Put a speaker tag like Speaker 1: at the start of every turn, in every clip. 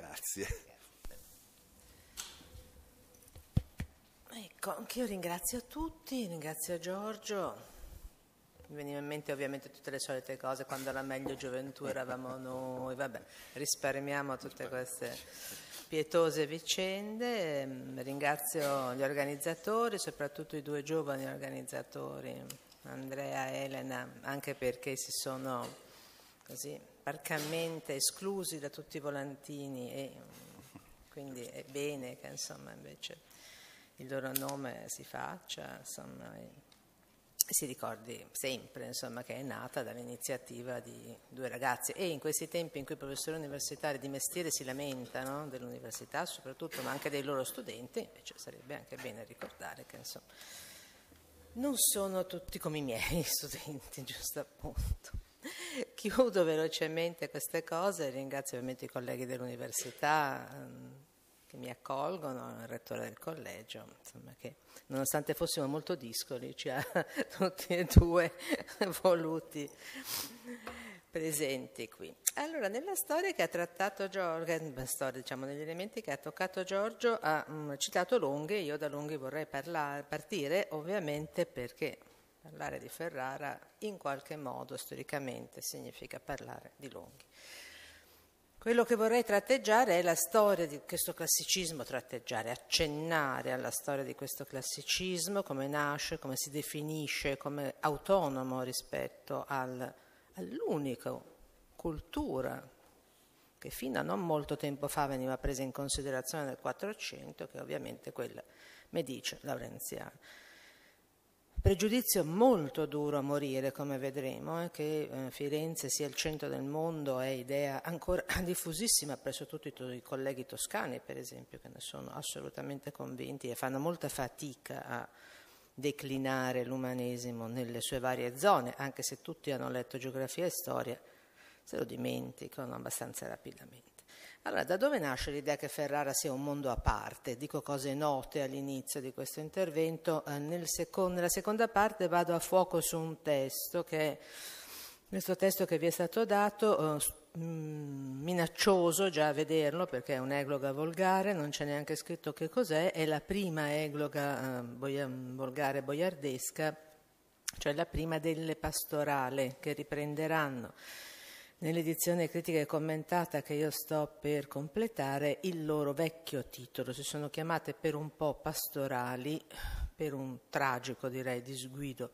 Speaker 1: Grazie. Ecco, anch'io ringrazio tutti, ringrazio Giorgio. Mi veniva in mente ovviamente tutte le solite cose, quando era meglio gioventù eravamo noi, vabbè, risparmiamo tutte queste pietose vicende. Ringrazio gli organizzatori, soprattutto i due giovani organizzatori, Andrea e Elena, anche perché si sono così parcamente esclusi da tutti i volantini e quindi è bene che insomma invece il loro nome si faccia, insomma, si ricordi sempre insomma, che è nata dall'iniziativa di due ragazzi e in questi tempi in cui i professori universitari di mestiere si lamentano dell'università soprattutto ma anche dei loro studenti invece sarebbe anche bene ricordare che insomma, non sono tutti come i miei studenti giusto appunto Chiudo velocemente queste cose, ringrazio ovviamente i colleghi dell'università ehm, che mi accolgono, il rettore del collegio, insomma, che nonostante fossimo molto discoli ci ha tutti e due voluti presenti qui. Allora, nella storia che ha trattato Giorgio, eh, storia, diciamo, negli elementi che ha toccato Giorgio, ha mh, mm, citato Lunghi, io da Lunghi vorrei parlar, partire ovviamente perché parlare di Ferrara in qualche modo storicamente significa parlare di Longhi. Quello che vorrei tratteggiare è la storia di questo classicismo, tratteggiare, accennare alla storia di questo classicismo, come nasce, come si definisce, come autonomo rispetto al, all'unica cultura che fino a non molto tempo fa veniva presa in considerazione nel 400, che è ovviamente quella medice laurenziana pregiudizio molto duro a morire, come vedremo, eh, che eh, Firenze sia il centro del mondo è idea ancora diffusissima presso tutti i, to- i colleghi toscani, per esempio, che ne sono assolutamente convinti e fanno molta fatica a declinare l'umanesimo nelle sue varie zone, anche se tutti hanno letto geografia e storia, se lo dimenticano abbastanza rapidamente. Allora, da dove nasce l'idea che Ferrara sia un mondo a parte? Dico cose note all'inizio di questo intervento. Eh, nel secondo, nella seconda parte vado a fuoco su un testo che questo testo che vi è stato dato, eh, mm, minaccioso già a vederlo perché è un'egloga volgare, non c'è neanche scritto che cos'è, è la prima egloga eh, boia, volgare boiardesca, cioè la prima delle pastorale che riprenderanno nell'edizione critica e commentata che io sto per completare il loro vecchio titolo. Si sono chiamate per un po' pastorali, per un tragico direi disguido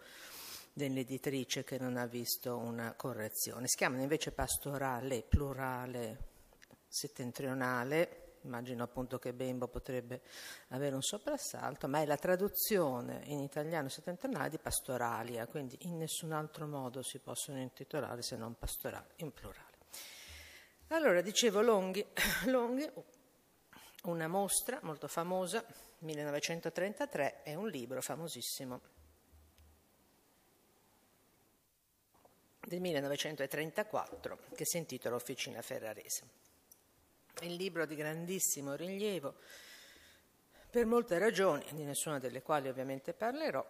Speaker 1: dell'editrice che non ha visto una correzione. Si chiamano invece pastorale, plurale, settentrionale, immagino appunto che Bembo potrebbe avere un soprassalto, ma è la traduzione in italiano settentrionale di pastoralia, quindi in nessun altro modo si possono intitolare se non pastorali in plurale. Allora, dicevo Longhi, Longhi una mostra molto famosa, 1933, è un libro famosissimo del 1934 che si intitola Officina Ferrarese. Il libro di grandissimo rilievo per molte ragioni, di nessuna delle quali ovviamente parlerò,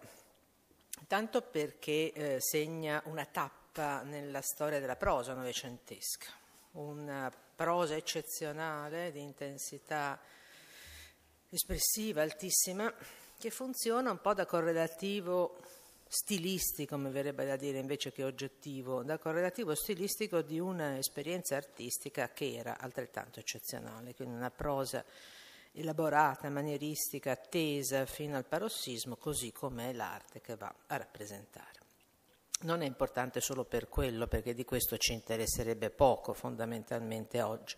Speaker 1: tanto perché eh, segna una tappa nella storia della prosa novecentesca, una prosa eccezionale di intensità espressiva altissima che funziona un po' da correlativo stilistico, mi verrebbe da dire invece che oggettivo, dal correlativo stilistico di un'esperienza artistica che era altrettanto eccezionale, quindi una prosa elaborata, manieristica, attesa fino al parossismo, così come è l'arte che va a rappresentare. Non è importante solo per quello, perché di questo ci interesserebbe poco fondamentalmente oggi.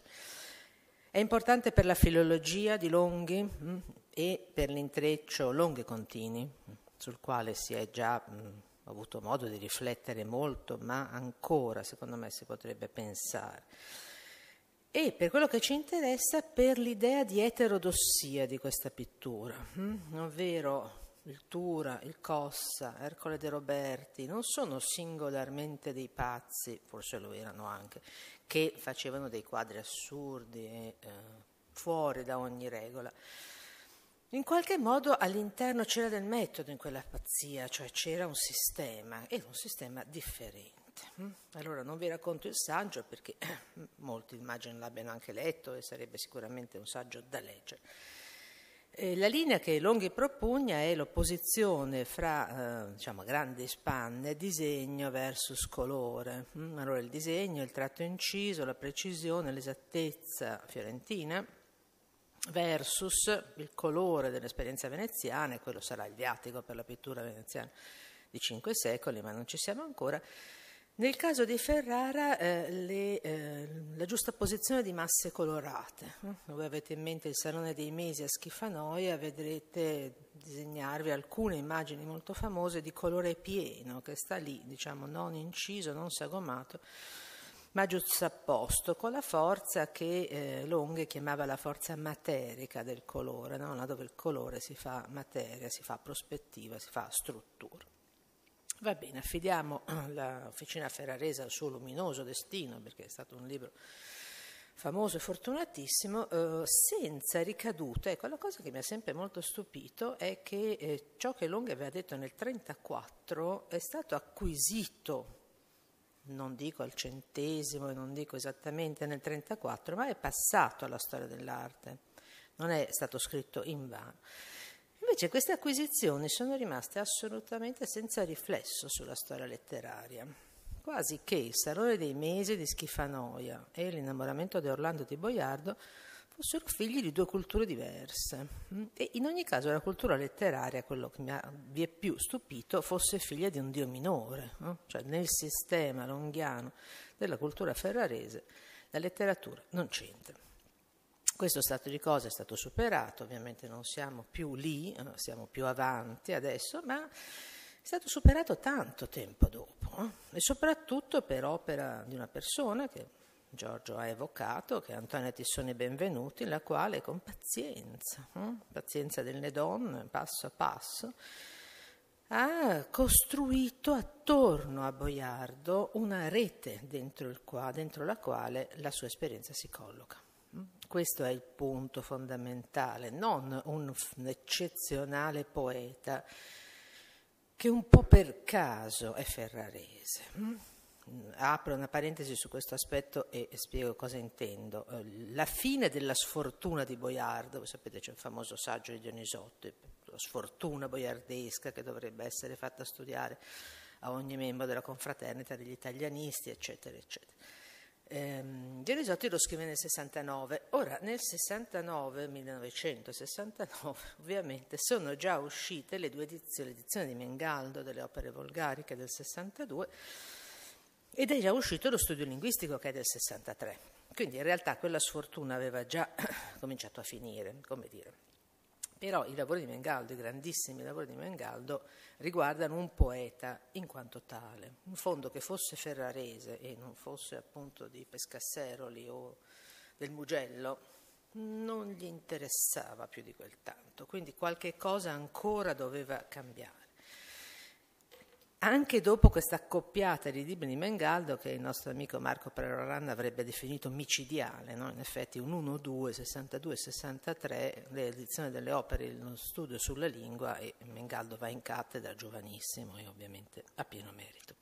Speaker 1: È importante per la filologia di Longhi mh, mm, e per l'intreccio Longhi-Contini, mm, sul quale si è già mh, avuto modo di riflettere molto, ma ancora secondo me si potrebbe pensare. E per quello che ci interessa, per l'idea di eterodossia di questa pittura, mh? Hm, ovvero il Tura, il Cossa, Ercole De Roberti, non sono singolarmente dei pazzi, forse lo erano anche, che facevano dei quadri assurdi e eh, fuori da ogni regola in qualche modo all'interno c'era del metodo in quella pazzia, cioè c'era un sistema e un sistema differente. Mm? Allora non vi racconto il saggio perché eh, molti immagino l'abbiano anche letto e sarebbe sicuramente un saggio da leggere. Eh, la linea che Longhi propugna è l'opposizione fra eh, diciamo, grandi spanne, disegno versus colore. Mm? Allora il disegno, il tratto inciso, la precisione, l'esattezza fiorentina versus il colore dell'esperienza veneziana, e quello sarà il viatico per la pittura veneziana di cinque secoli, ma non ci siamo ancora. Nel caso di Ferrara, eh, le, eh, la giusta posizione di masse colorate. Voi avete in mente il Salone dei Mesi a Schifanoia, vedrete disegnarvi alcune immagini molto famose di colore pieno, che sta lì, diciamo, non inciso, non sagomato, ma giussapposto con la forza che eh, Longhe chiamava la forza materica del colore, no? là dove il colore si fa materia, si fa prospettiva, si fa struttura. Va bene, affidiamo l'Officina Ferrarese al suo luminoso destino, perché è stato un libro famoso e fortunatissimo, eh, senza ricadute. Ecco, la cosa che mi ha sempre molto stupito è che eh, ciò che Longhi aveva detto nel 1934 è stato acquisito non dico al centesimo e non dico esattamente nel 34, ma è passato alla storia dell'arte, non è stato scritto in vano. Invece queste acquisizioni sono rimaste assolutamente senza riflesso sulla storia letteraria, quasi che il Salone dei Mesi di Schifanoia e l'innamoramento di Orlando di Boiardo fossero figli di due culture diverse e in ogni caso la cultura letteraria, quello che mi ha vi più stupito, fosse figlia di un dio minore, no? cioè nel sistema longhiano della cultura ferrarese la letteratura non c'entra. Questo stato di cose è stato superato, ovviamente non siamo più lì, eh, siamo più avanti adesso, ma è stato superato tanto tempo dopo eh? e soprattutto per opera di una persona che Giorgio ha evocato, che Antonia ti sono i Benvenuti, la quale con pazienza, hm? pazienza delle donne, passo a passo, ha costruito attorno a Boiardo una rete dentro, qua, dentro la quale la sua esperienza si colloca. Hm. Questo è il punto fondamentale, non un eccezionale poeta che un po' per caso è ferrarese hm apro una parentesi su questo aspetto e, spiego cosa intendo. Eh, la fine della sfortuna di Boiardo, sapete c'è un famoso saggio di Dionisotti, la sfortuna boiardesca che dovrebbe essere fatta studiare a ogni membro della confraternita degli italianisti, eccetera, eccetera. Ehm, Dionisotti lo scrive nel 69, ora nel 69, 1969, ovviamente sono già uscite le due edizioni, l'edizione di Mengaldo delle opere volgariche del 62 ed è già uscito lo studio linguistico che è del 63. Quindi in realtà quella sfortuna aveva già cominciato a finire, come dire. Però i lavori di Mengaldo, i grandissimi lavori di Mengaldo, riguardano un poeta in quanto tale. In fondo che fosse ferrarese e non fosse appunto di Pescasseroli o del Mugello, non gli interessava più di quel tanto, quindi qualche cosa ancora doveva cambiare anche dopo questa accoppiata di libri di Mengaldo, che il nostro amico Marco Peroranna avrebbe definito micidiale, no? in effetti un 1-2, 62-63, l'edizione delle opere, lo studio sulla lingua e Mengaldo va in cattedra giovanissimo e ovviamente a pieno merito.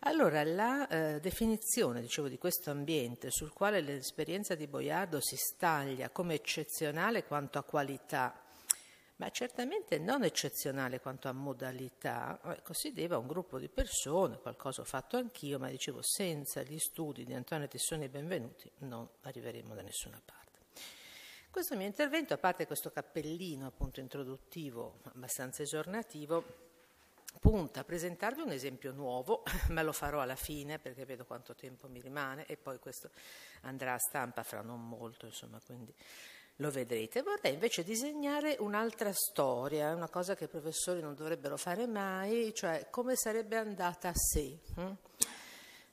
Speaker 1: Allora, la eh, definizione, dicevo, di questo ambiente sul quale l'esperienza di Boiardo si staglia come eccezionale quanto a qualità ma certamente non eccezionale quanto a modalità, ecco, si deve a un gruppo di persone, qualcosa ho fatto anch'io, ma dicevo senza gli studi di Antonio Tissoni e Benvenuti non arriveremo da nessuna parte. Questo mio intervento, a parte questo cappellino appunto introduttivo abbastanza esornativo, punta a presentarvi un esempio nuovo, ma lo farò alla fine perché vedo quanto tempo mi rimane e poi questo andrà a stampa fra non molto, insomma, quindi lo vedrete. Vorrei invece disegnare un'altra storia, una cosa che i professori non dovrebbero fare mai, cioè come sarebbe andata se, hm?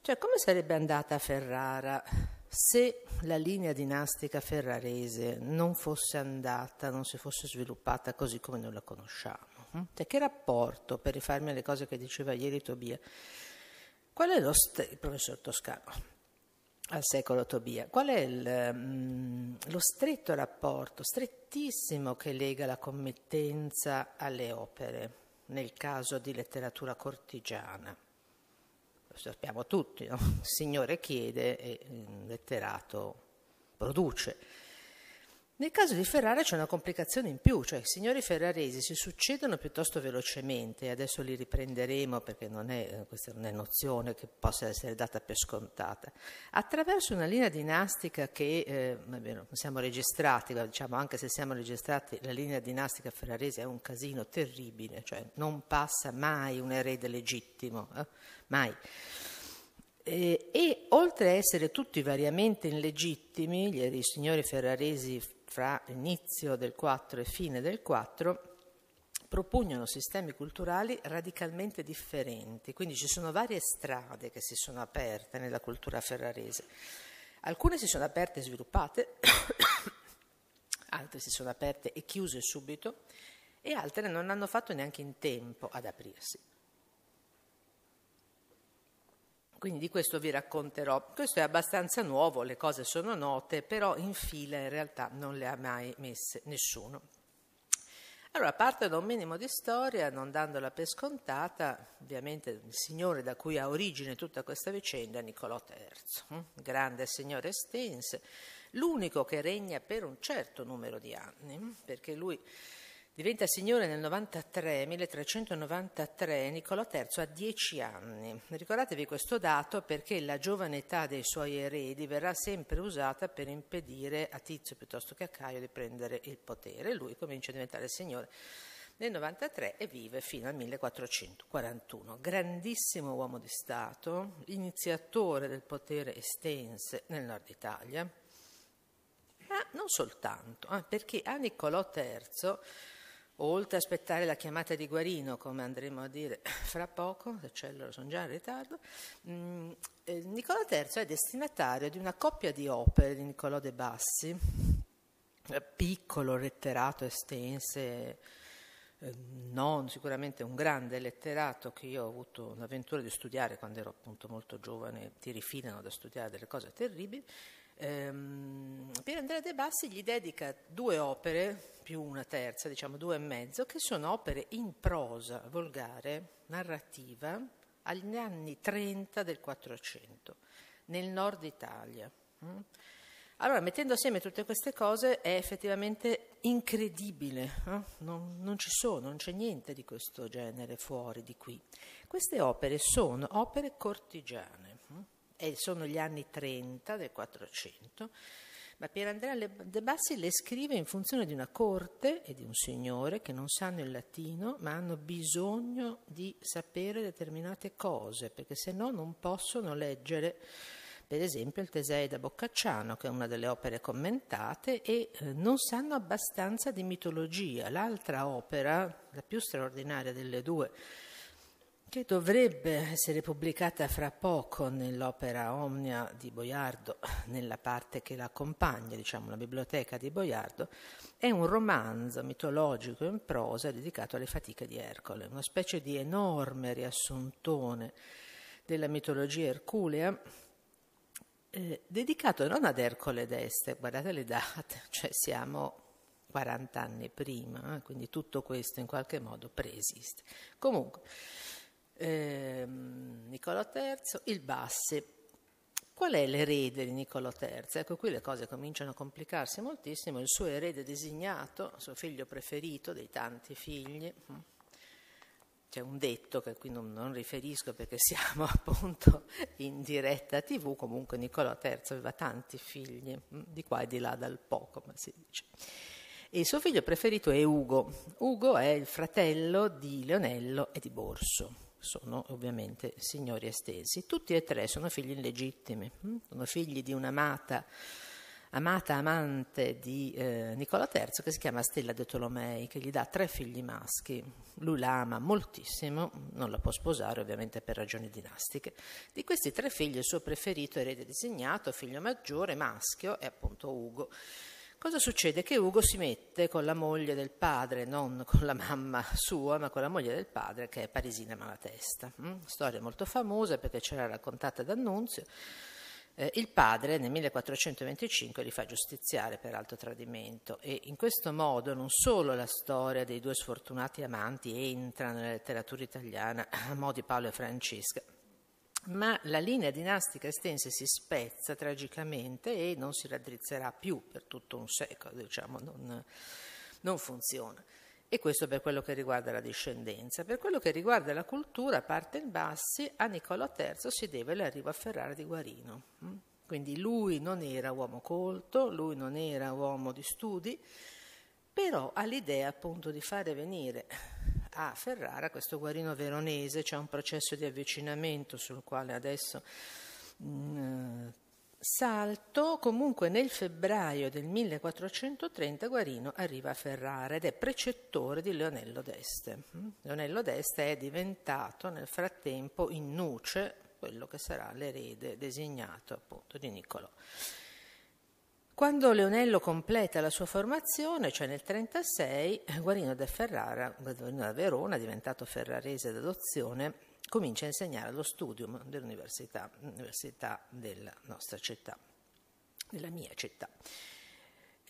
Speaker 1: cioè come sarebbe andata a Ferrara se la linea dinastica ferrarese non fosse andata, non si fosse sviluppata così come noi la conosciamo. Hm? Cioè, che rapporto, per rifarmi alle cose che diceva ieri Tobia, qual è lo st- il professor Toscano? al secolo Tobia. Qual è il, mm, lo stretto rapporto, strettissimo, che lega la committenza alle opere nel caso di letteratura cortigiana? Lo sappiamo tutti, no? il Signore chiede e il letterato produce. Nel caso di Ferrara c'è una complicazione in più, cioè i signori ferraresi si succedono piuttosto velocemente, adesso li riprenderemo perché non è, eh, questa non è nozione che possa essere data per scontata, attraverso una linea dinastica che, eh, vabbè, siamo registrati, diciamo anche se siamo registrati, la linea dinastica ferrarese è un casino terribile, cioè non passa mai un erede legittimo, eh? mai. E, e oltre a essere tutti variamente illegittimi, gli signori ferraresi fra inizio del 4 e fine del 4 propugnano sistemi culturali radicalmente differenti, quindi ci sono varie strade che si sono aperte nella cultura ferrarese. Alcune si sono aperte e sviluppate, altre si sono aperte e chiuse subito e altre non hanno fatto neanche in tempo ad aprirsi. Quindi di questo vi racconterò. Questo è abbastanza nuovo, le cose sono note, però in fila in realtà non le ha mai messe nessuno. Allora, parto da un minimo di storia, non dandola per scontata, ovviamente il signore da cui ha origine tutta questa vicenda è Niccolò III, mm? grande signore estense, l'unico che regna per un certo numero di anni, mm? perché lui Diventa signore nel 93, 1393, Niccolò III ha dieci anni. Ricordatevi questo dato perché la giovane età dei suoi eredi verrà sempre usata per impedire a Tizio piuttosto che a Caio di prendere il potere. Lui comincia a diventare signore nel 93 e vive fino al 1441. Grandissimo uomo di Stato, iniziatore del potere estense nel nord Italia, ma non soltanto, eh, perché a Niccolò III oltre a aspettare la chiamata di Guarino, come andremo a dire fra poco, le cellule sono già in ritardo, mm, eh, Nicola III è destinatario di una coppia di opere di Niccolò De Bassi, eh, piccolo, letterato, estense, eh, non sicuramente un grande letterato che io ho avuto l'avventura di studiare quando ero appunto molto giovane, ti rifinano da studiare delle cose terribili, Ehm, Andrea De Bassi gli dedica due opere, più una terza, diciamo due e mezzo, che sono opere in prosa volgare, narrativa, agli anni 30 del 400, nel nord Italia. Mm? Allora, mettendo assieme tutte queste cose è effettivamente incredibile, eh? non, non, ci sono, non c'è niente di questo genere fuori di qui. Queste opere sono opere cortigiane eh, sono gli anni 30 del 400, ma Pierandrea De Bassi le scrive in funzione di una corte e di un signore che non sanno il latino, ma hanno bisogno di sapere determinate cose, perché se no non possono leggere per esempio il Tesei da Boccacciano, che è una delle opere commentate, e eh, non sanno abbastanza di mitologia. L'altra opera, la più straordinaria delle due, che dovrebbe essere pubblicata fra poco nell'opera Omnia di Boiardo, nella parte che l'accompagna, diciamo, la biblioteca di Boiardo, è un romanzo mitologico in prosa dedicato alle fatiche di Ercole, una specie di enorme riassuntone della mitologia erculea eh, dedicato non ad Ercole d'Este, guardate le date, cioè siamo 40 anni prima, eh, quindi tutto questo in qualche modo preesiste. Comunque, eh, Niccolo III, il Bassi. Qual è l'erede di Niccolò III? Ecco qui le cose cominciano a complicarsi moltissimo, il suo erede designato, suo figlio preferito dei tanti figli, c'è un detto che qui non, non, riferisco perché siamo appunto in diretta tv, comunque Niccolò III aveva tanti figli, mm, di qua e di là dal poco, come si dice. E il suo figlio preferito è Ugo. Ugo è il fratello di Leonello e di Borso sono ovviamente signori estesi. Tutti e tre sono figli illegittimi, mm? sono figli di un'amata amata amante di eh, Nicola III che si chiama Stella de Tolomei, che gli dà tre figli maschi. Lui la ama moltissimo, non la può sposare ovviamente per ragioni dinastiche. Di questi tre figli il suo preferito erede designato, figlio maggiore, maschio, è appunto Ugo. Cosa succede? Che Ugo si mette con la moglie del padre, non con la mamma sua, ma con la moglie del padre che è parisina malatesta. Mm? Storia molto famosa perché ce l'ha raccontata D'Annunzio. Eh, il padre nel 1425 li fa giustiziare per alto tradimento e in questo modo non solo la storia dei due sfortunati amanti entra nella letteratura italiana a mo' di Paolo e Francesca, ma la linea dinastica estense si spezza tragicamente e non si raddrizzerà più per tutto un secolo, diciamo, non, non funziona. E questo per quello che riguarda la discendenza. Per quello che riguarda la cultura, a parte in bassi, a Niccolò III si deve l'arrivo a Ferrara di Guarino. Mm? Quindi lui non era uomo colto, lui non era uomo di studi, però ha l'idea appunto di fare venire a Ferrara, questo guarino veronese, c'è un processo di avvicinamento sul quale adesso mh, mm, salto, comunque nel febbraio del 1430 Guarino arriva a Ferrara ed è precettore di Leonello d'Este. Mm? Leonello d'Este è diventato nel frattempo in nuce quello che sarà l'erede designato appunto di Niccolò. Quando Leonello completa la sua formazione, cioè nel 1936, Guarino da Ferrara, Guarino da Verona, diventato ferrarese d'adozione, comincia a insegnare allo studium dell'università della nostra città, della mia città.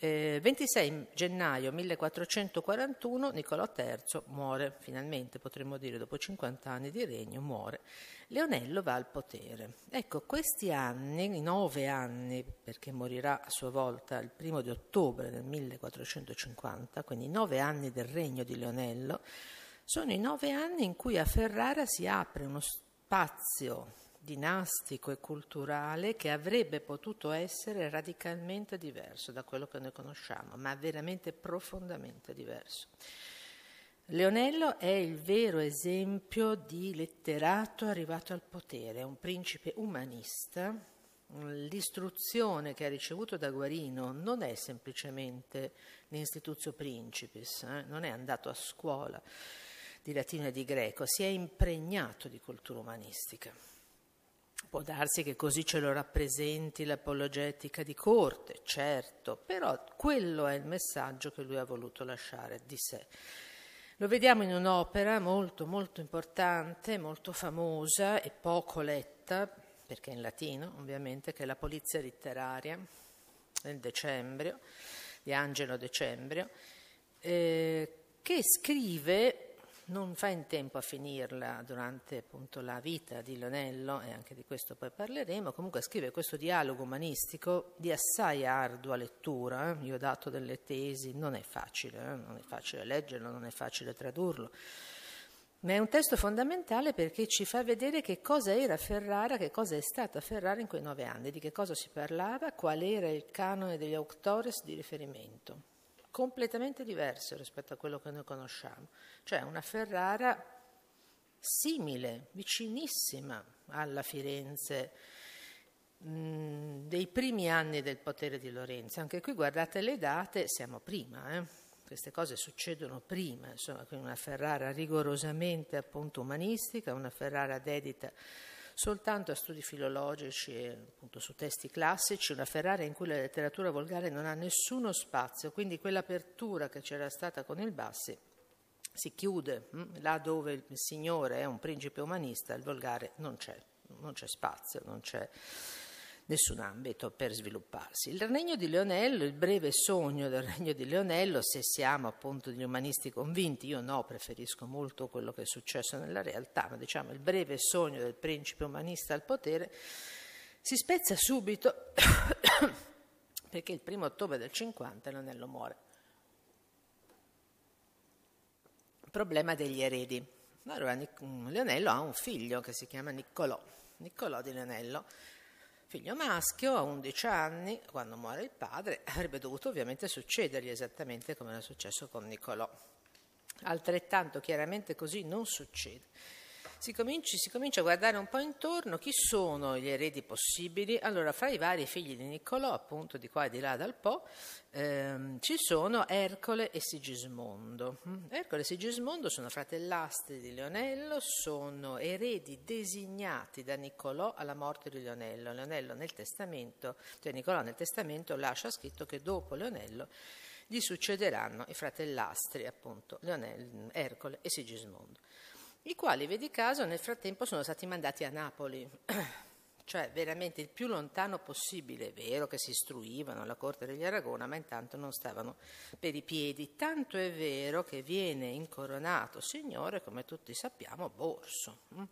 Speaker 1: 26 eh, gennaio 1441 Niccolò III muore, finalmente potremmo dire dopo 50 anni di regno muore, Leonello va al potere. Ecco, questi anni, i nove anni, perché morirà a sua volta il primo di ottobre del 1450, quindi i nove anni del regno di Leonello, sono i nove anni in cui a Ferrara si apre uno spazio dinastico e culturale che avrebbe potuto essere radicalmente diverso da quello che noi conosciamo, ma veramente profondamente diverso. Leonello è il vero esempio di letterato arrivato al potere, un principe umanista. L'istruzione che ha ricevuto da Guarino non è semplicemente l'instituzio principis, eh? non è andato a scuola di latino e di greco, si è impregnato di cultura umanistica. Può darsi che così ce lo rappresenti l'apologetica di corte, certo, però quello è il messaggio che lui ha voluto lasciare di sé. Lo vediamo in un'opera molto molto importante, molto famosa e poco letta, perché in latino ovviamente, che è La Polizia Letteraria del Decembrio, di Angelo Decembrio, eh, che scrive non fa in tempo a finirla durante appunto, la vita di Leonello, e anche di questo poi parleremo, comunque scrive questo dialogo umanistico di assai ardua lettura, eh. io ho dato delle tesi, non è facile, eh? non è facile leggerlo, non è facile tradurlo, ma è un testo fondamentale perché ci fa vedere che cosa era Ferrara, che cosa è stata Ferrara in quei nove anni, di che cosa si parlava, qual era il canone degli auctores di riferimento completamente diverso rispetto a quello che noi conosciamo, cioè una Ferrara simile, vicinissima alla Firenze dei primi anni del potere di Lorenzo. Anche qui guardate le date, siamo prima, eh? queste cose succedono prima, insomma, quindi una Ferrara rigorosamente appunto umanistica, una Ferrara dedita soltanto a studi filologici e appunto su testi classici, una Ferrara in cui la letteratura volgare non ha nessuno spazio, quindi quell'apertura che c'era stata con il Bassi si chiude, mm, là dove il Signore è un principe umanista, il volgare non c'è, non c'è spazio, non c'è nessun ambito per svilupparsi. Il regno di Leonello, il breve sogno del regno di Leonello, se siamo appunto degli umanisti convinti, io no, preferisco molto quello che è successo nella realtà, ma diciamo il breve sogno del principe umanista al potere, si spezza subito perché il primo ottobre del 50 Leonello muore. Problema degli eredi. Allora, Leonello ha un figlio che si chiama Niccolò, Niccolò di Leonello, figlio maschio, a 11 anni, quando muore il padre, avrebbe dovuto ovviamente succedergli esattamente come era successo con Nicolò. Altrettanto chiaramente così non succede si, cominci, si comincia a guardare un po' intorno chi sono gli eredi possibili. Allora, fra i vari figli di Niccolò, appunto di qua e di là dal Po, ehm, ci sono Ercole e Sigismondo. Mm. Ercole e Sigismondo sono fratellastri di Leonello, sono eredi designati da Niccolò alla morte di Leonello. Leonello nel testamento, cioè Niccolò nel testamento lascia scritto che dopo Leonello gli succederanno i fratellastri, appunto, Leonel, Ercole e Sigismondo i quali, vedi caso, nel frattempo sono stati mandati a Napoli, cioè veramente il più lontano possibile. È vero che si istruivano alla corte degli Aragona, ma intanto non stavano per i piedi. Tanto è vero che viene incoronato signore, come tutti sappiamo, Borso. Mm?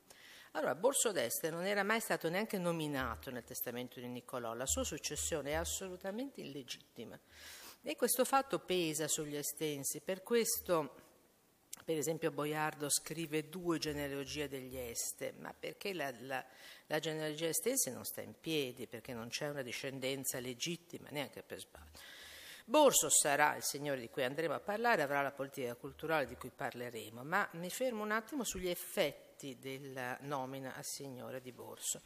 Speaker 1: Allora, Borso d'Este non era mai stato neanche nominato nel testamento di Niccolò, la sua successione è assolutamente illegittima. E questo fatto pesa sugli estensi, per questo per esempio Boiardo scrive due genealogie degli Este, ma perché la, la, la genealogia estense non sta in piedi, perché non c'è una discendenza legittima, neanche per sbaglio. Borso sarà il signore di cui andremo a parlare, avrà la politica culturale di cui parleremo, ma mi fermo un attimo sugli effetti della nomina a signore di Borso.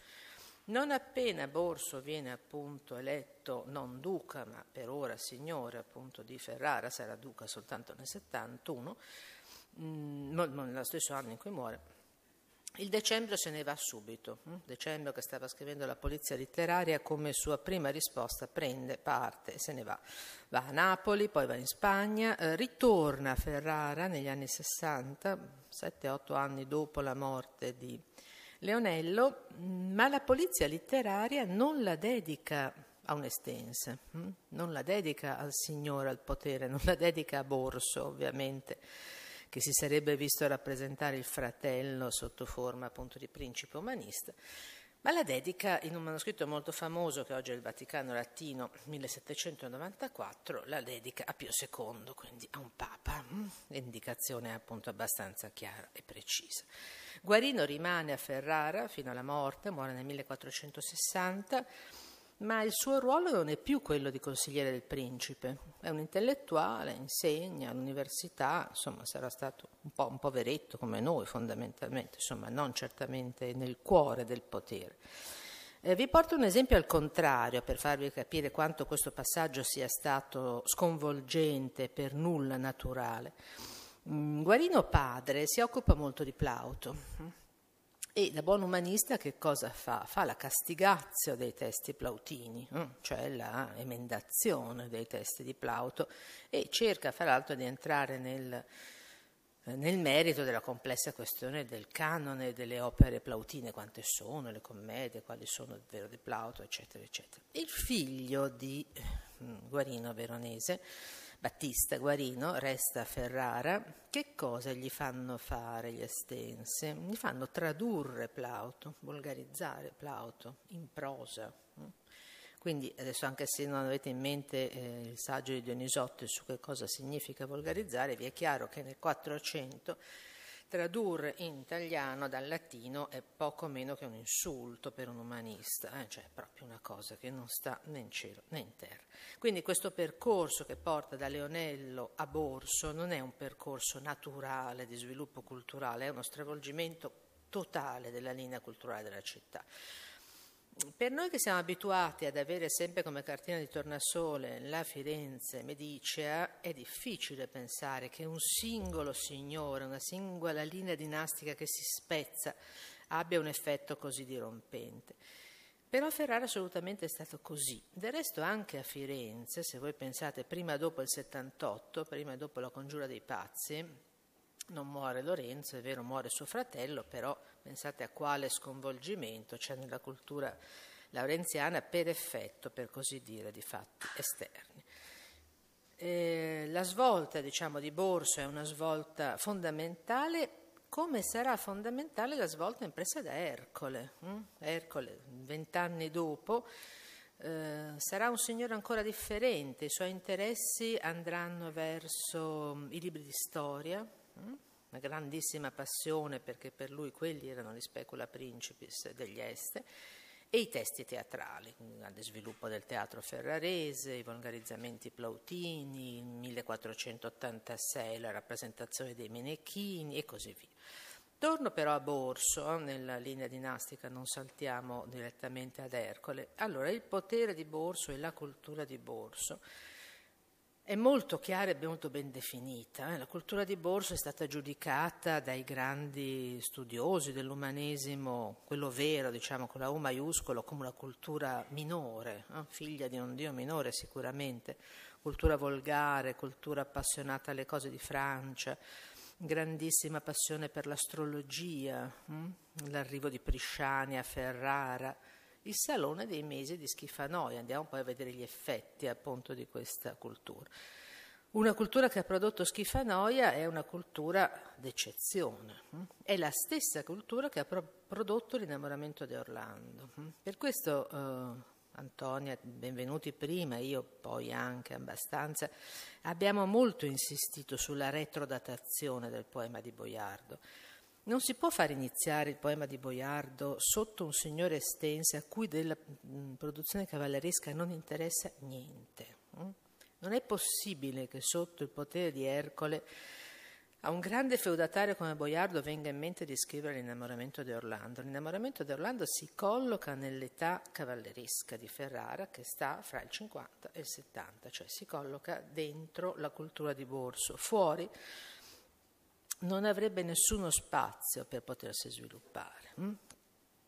Speaker 1: Non appena Borso viene appunto eletto non duca, ma per ora signore appunto di Ferrara, sarà duca soltanto nel 71, Mm, nello stesso anno in cui muore. Il decembre se ne va subito, mm? decembre che stava scrivendo la polizia letteraria come sua prima risposta prende parte e se ne va. Va a Napoli, poi va in Spagna, eh, ritorna a Ferrara negli anni 60, 7-8 anni dopo la morte di Leonello, mm, ma la polizia letteraria non la dedica a un estense, non la dedica al signore, al potere, non la dedica a Borso ovviamente che si sarebbe visto rappresentare il fratello sotto forma appunto di principe umanista, ma la dedica in un manoscritto molto famoso che oggi è il Vaticano Latino 1794, la dedica a Pio II, quindi a un papa, l'indicazione mm, è appunto abbastanza chiara e precisa. Guarino rimane a Ferrara fino alla morte, muore nel 1460 ma il suo ruolo non è più quello di consigliere del principe, è un intellettuale, insegna all'università, insomma sarà stato un po' un poveretto come noi fondamentalmente, insomma non certamente nel cuore del potere. Eh, vi porto un esempio al contrario per farvi capire quanto questo passaggio sia stato sconvolgente, per nulla naturale. Mm, Guarino padre si occupa molto di Plauto e da buon umanista che cosa fa? Fa la castigazio dei testi plautini, mm? cioè la emendazione dei testi di Plauto e cerca fra l'altro di entrare nel, eh, nel merito della complessa questione del canone delle opere plautine, quante sono le commedie, quali sono il vero di Plauto, eccetera, eccetera. Il figlio di eh, mm, Guarino Veronese Battista Guarino resta a Ferrara, che cosa gli fanno fare gli estensi? Gli fanno tradurre Plauto, volgarizzare Plauto in prosa. Mm? Quindi adesso anche se non avete in mente eh, il saggio di Dionisotti su che cosa significa volgarizzare, vi è chiaro che nel 400 Tradurre in italiano dal latino è poco meno che un insulto per un umanista, eh? cioè è proprio una cosa che non sta né in cielo né in terra. Quindi questo percorso che porta da Leonello a Borso non è un percorso naturale di sviluppo culturale, è uno stravolgimento totale della linea culturale della città per noi che siamo abituati ad avere sempre come cartina di tornasole la Firenze medicea, è difficile pensare che un singolo signore, una singola linea dinastica che si spezza, abbia un effetto così dirompente. Però Ferrara assolutamente è stato così. Del resto anche a Firenze, se voi pensate prima e dopo il 78, prima e dopo la congiura dei pazzi, non muore Lorenzo, è vero, muore suo fratello, però pensate a quale sconvolgimento c'è nella cultura laurenziana per effetto, per così dire, di fatti esterni. Eh, la svolta diciamo, di Borso è una svolta fondamentale, come sarà fondamentale la svolta impressa da Ercole. Hm? Ercole, vent'anni dopo, eh, sarà un signore ancora differente, i suoi interessi andranno verso hm, i libri di storia, una grandissima passione perché per lui quelli erano gli specula principis degli Est, e i testi teatrali, un grande sviluppo del teatro ferrarese, i volgarizzamenti plautini, il 1486 la rappresentazione dei Menechini e così via. Torno però a Borso, nella linea dinastica non saltiamo direttamente ad Ercole. Allora, il potere di Borso e la cultura di Borso è molto chiara e molto ben definita. Eh. La cultura di Borso è stata giudicata dai grandi studiosi dell'umanesimo, quello vero, diciamo con la U maiuscolo, come una cultura minore, eh? figlia di un dio minore sicuramente, cultura volgare, cultura appassionata alle cose di Francia, grandissima passione per l'astrologia, hm? l'arrivo di Prisciani a Ferrara il Salone dei Mesi di Schifanoia. Andiamo poi a vedere gli effetti appunto di questa cultura. Una cultura che ha prodotto schifanoia è una cultura d'eccezione, hm? è la stessa cultura che ha prodotto l'innamoramento di Orlando. Hm? Per questo eh, Antonia, benvenuti prima, io poi anche abbastanza, abbiamo molto insistito sulla retrodatazione del poema di Boiardo. Non si può far iniziare il poema di Boiardo sotto un signore estense a cui della mm, produzione cavalleresca non interessa niente. Mm? Non è possibile che sotto il potere di Ercole a un grande feudatario come Boiardo venga in mente di scrivere l'innamoramento di Orlando. L'innamoramento di Orlando si colloca nell'età cavalleresca di Ferrara che sta fra il 50 e il 70, cioè si colloca dentro la cultura di Borso, fuori non avrebbe nessuno spazio per potersi sviluppare. Hm?